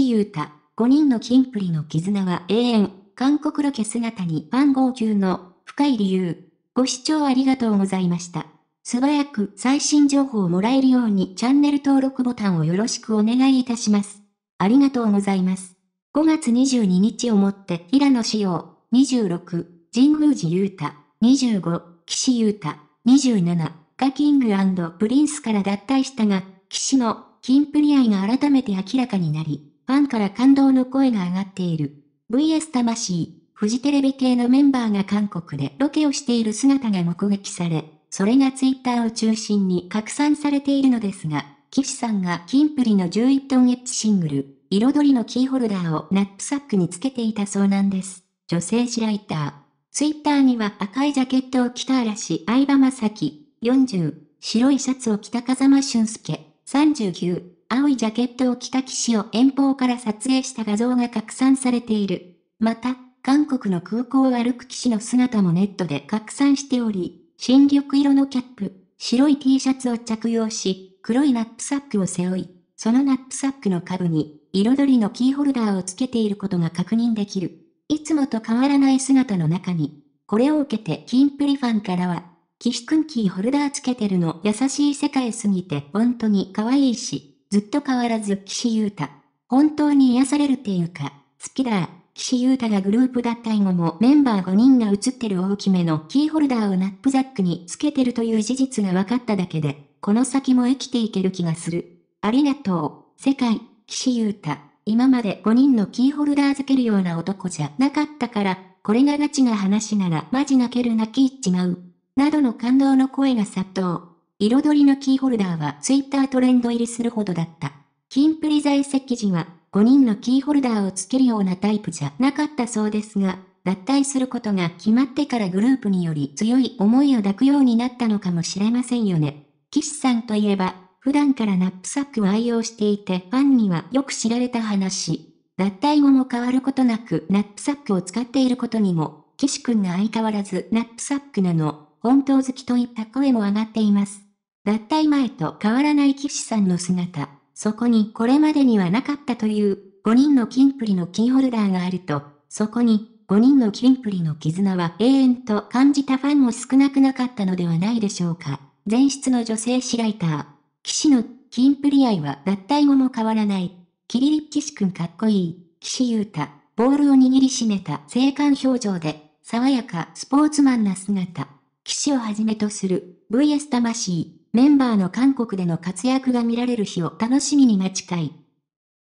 岸優太、5人のキンプリの絆は永遠、韓国ロケ姿にファン号泣の深い理由。ご視聴ありがとうございました。素早く最新情報をもらえるようにチャンネル登録ボタンをよろしくお願いいたします。ありがとうございます。5月22日をもって平野紫耀、26、神宮寺優太、25、岸優太、27、がキングプリンスから脱退したが、岸のキンプリ愛が改めて明らかになり、ファンから感動の声が上がっている。VS 魂、フジテレビ系のメンバーが韓国でロケをしている姿が目撃され、それがツイッターを中心に拡散されているのですが、岸さんがキンプリの11トンエッジシングル、彩りのキーホルダーをナップサックにつけていたそうなんです。女性誌ライター。ツイッターには赤いジャケットを着た嵐相葉雅紀、40、白いシャツを着た風間俊介、39、青いジャケットを着た騎士を遠方から撮影した画像が拡散されている。また、韓国の空港を歩く騎士の姿もネットで拡散しており、新緑色のキャップ、白い T シャツを着用し、黒いナップサックを背負い、そのナップサックの下部に、彩りのキーホルダーをつけていることが確認できる。いつもと変わらない姿の中に、これを受けてキンプリファンからは、士くんキーホルダーつけてるの優しい世界すぎて本当に可愛いし、ずっと変わらず岸優太。本当に癒されるっていうか、好きだ。岸優太がグループ脱退後もメンバー5人が写ってる大きめのキーホルダーをナップザックにつけてるという事実が分かっただけで、この先も生きていける気がする。ありがとう。世界、岸優太。今まで5人のキーホルダー付けるような男じゃなかったから、これがガチな話ならマジ泣ける泣きいっちまう。などの感動の声が殺到。彩りのキーホルダーはツイッタートレンド入りするほどだった。キンプリ在籍時は5人のキーホルダーをつけるようなタイプじゃなかったそうですが、脱退することが決まってからグループにより強い思いを抱くようになったのかもしれませんよね。岸さんといえば、普段からナップサックを愛用していて、ファンにはよく知られた話。脱退後も変わることなく、ナップサックを使っていることにも、岸くんが相変わらずナップサックなの、本当好きといった声も上がっています。脱退前と変わらない岸さんの姿、そこにこれまでにはなかったという5人の金プリのキーホルダーがあると、そこに5人の金プリの絆は永遠と感じたファンも少なくなかったのではないでしょうか。前室の女性誌ライター、騎士の金プリ愛は脱退後も変わらない。キリリッキシ君かっこいい、騎ユー太、ボールを握りしめた静観表情で、爽やかスポーツマンな姿。騎士をはじめとする VS 魂。メンバーの韓国での活躍が見られる日を楽しみに待ちたい。